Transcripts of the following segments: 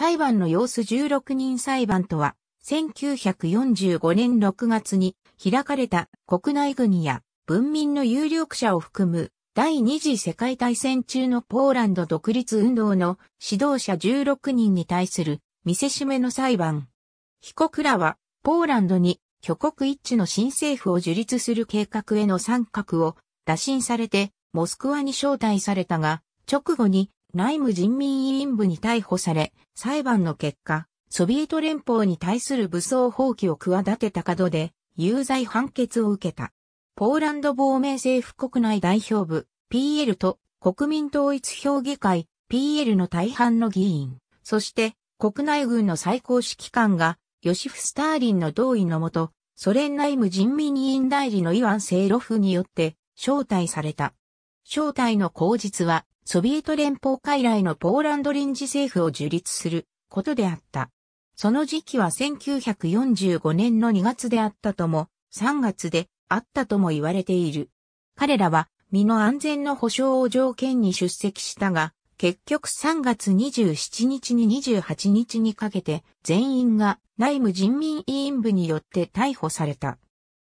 裁判の様子16人裁判とは、1945年6月に開かれた国内軍や文民の有力者を含む第二次世界大戦中のポーランド独立運動の指導者16人に対する見せしめの裁判。被告らはポーランドに挙国一致の新政府を樹立する計画への参画を打診されてモスクワに招待されたが、直後に内務人民委員部に逮捕され、裁判の結果、ソビエト連邦に対する武装放棄を企てた角で、有罪判決を受けた。ポーランド亡命政府国内代表部、PL と国民統一評議会、PL の大半の議員、そして国内軍の最高指揮官が、ヨシフ・スターリンの同意のもと、ソ連内務人民委員代理のイワン・セイロフによって招待された。正体の口実は、ソビエト連邦傀儡のポーランド臨時政府を樹立することであった。その時期は1945年の2月であったとも、3月であったとも言われている。彼らは身の安全の保障を条件に出席したが、結局3月27日に28日にかけて全員が内務人民委員部によって逮捕された。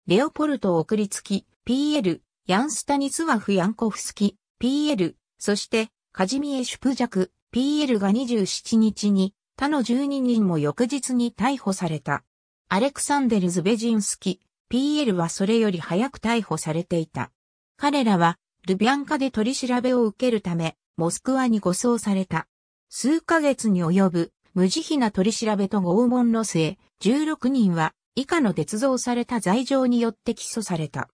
レオポルト送りつき、PL ヤンスタニスワフ・ヤンコフスキ、PL、そして、カジミエ・シュプジャク、PL が27日に、他の12人も翌日に逮捕された。アレクサンデル・ズベジンスキ、PL はそれより早く逮捕されていた。彼らは、ルビアンカで取り調べを受けるため、モスクワに護送された。数ヶ月に及ぶ、無慈悲な取り調べと拷問の末、16人は、以下の鉄造された罪状によって起訴された。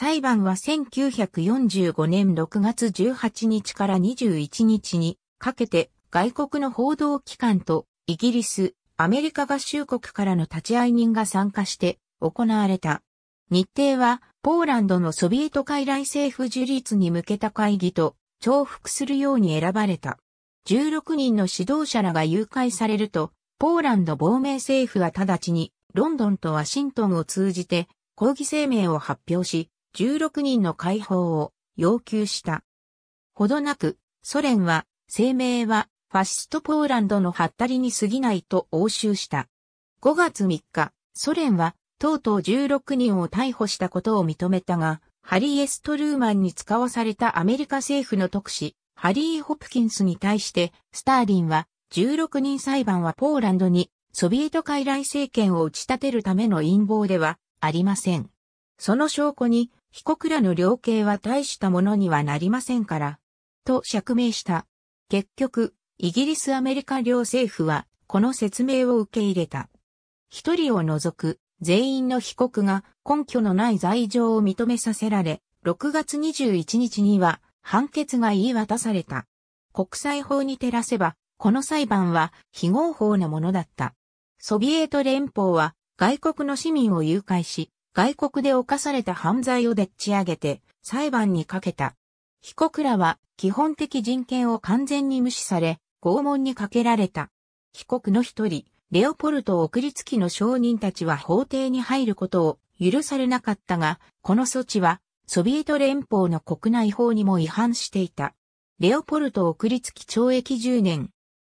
裁判は1945年6月18日から21日にかけて外国の報道機関とイギリス、アメリカ合衆国からの立会人が参加して行われた。日程はポーランドのソビエト傀儡政府樹立に向けた会議と重複するように選ばれた。16人の指導者らが誘拐されると、ポーランド亡命政府は直ちにロンドンとワシントンを通じて抗議声明を発表し、16人の解放を要求した。ほどなく、ソ連は、声明は、ファシストポーランドのハッタリに過ぎないと応酬した。5月3日、ソ連は、とうとう16人を逮捕したことを認めたが、ハリー・エストルーマンに使わされたアメリカ政府の特使、ハリー・ホプキンスに対して、スターリンは、16人裁判はポーランドに、ソビエト傀儡政権を打ち立てるための陰謀ではありません。その証拠に、被告らの量刑は大したものにはなりませんから、と釈明した。結局、イギリスアメリカ両政府は、この説明を受け入れた。一人を除く、全員の被告が根拠のない罪状を認めさせられ、6月21日には判決が言い渡された。国際法に照らせば、この裁判は非合法なものだった。ソビエト連邦は外国の市民を誘拐し、外国で犯された犯罪をでっち上げて裁判にかけた。被告らは基本的人権を完全に無視され、拷問にかけられた。被告の一人、レオポルト・送り付きの証人たちは法廷に入ることを許されなかったが、この措置はソビエト連邦の国内法にも違反していた。レオポルト・送り付き懲役10年。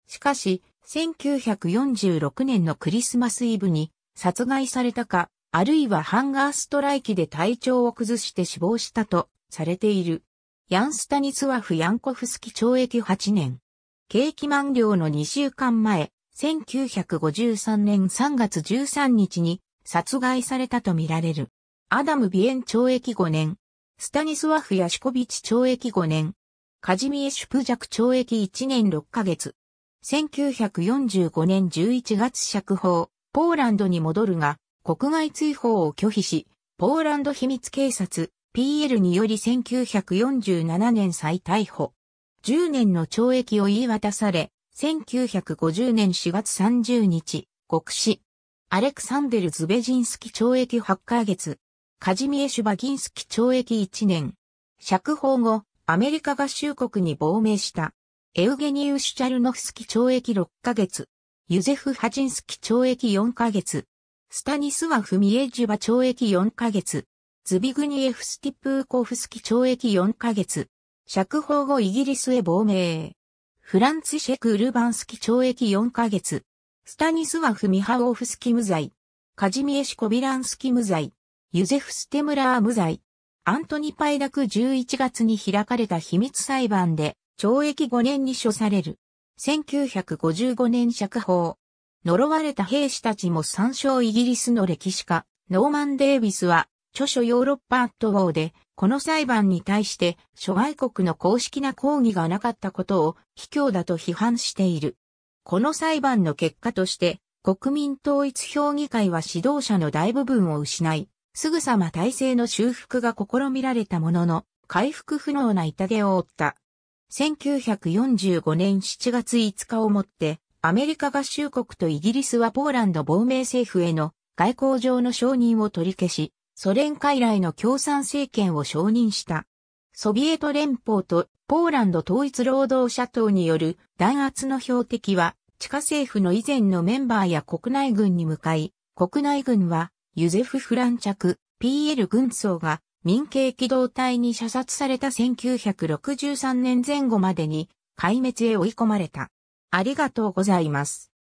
しかし、1946年のクリスマスイブに殺害されたか、あるいはハンガーストライキで体調を崩して死亡したとされている。ヤン・スタニスワフ・ヤンコフスキ懲役8年。景気満了の2週間前、1953年3月13日に殺害されたとみられる。アダム・ビエン懲役5年。スタニスワフ・ヤシコビチ懲役5年。カジミエ・シュプジャク懲役1年6ヶ月。1945年11月釈放、ポーランドに戻るが、国外追放を拒否し、ポーランド秘密警察 PL により1947年再逮捕。10年の懲役を言い渡され、1950年4月30日、国史。アレクサンデル・ズベジンスキ懲役8ヶ月。カジミエ・シュバギンスキ懲役1年。釈放後、アメリカ合衆国に亡命した。エウゲニウシュ・チャルノフスキ懲役6ヶ月。ユゼフ・ハジンスキ懲役4ヶ月。スタニスワフ・ミエジュバ懲役4ヶ月。ズビグニエフ・スティプーコフスキ懲役4ヶ月。釈放後イギリスへ亡命。フランツシェク・ルバンスキ懲役4ヶ月。スタニスワフ・ミハオフスキ無罪。カジミエシ・コビランスキ無罪。ユゼフ・ステムラー無罪。アントニ・パイダク11月に開かれた秘密裁判で懲役5年に処される。1955年釈放。呪われた兵士たちも参照イギリスの歴史家、ノーマン・デイビスは、著書ヨーロッパアットウォーで、この裁判に対して諸外国の公式な抗議がなかったことを卑怯だと批判している。この裁判の結果として国民統一評議会は指導者の大部分を失い、すぐさま体制の修復が試みられたものの、回復不能な痛手を負った。1945年7月5日をもって、アメリカ合衆国とイギリスはポーランド亡命政府への外交上の承認を取り消し、ソ連傀儡の共産政権を承認した。ソビエト連邦とポーランド統一労働者党による弾圧の標的は、地下政府の以前のメンバーや国内軍に向かい、国内軍はユゼフ・フランチャク、PL 軍曹が民警機動隊に射殺された1963年前後までに壊滅へ追い込まれた。ありがとうございます。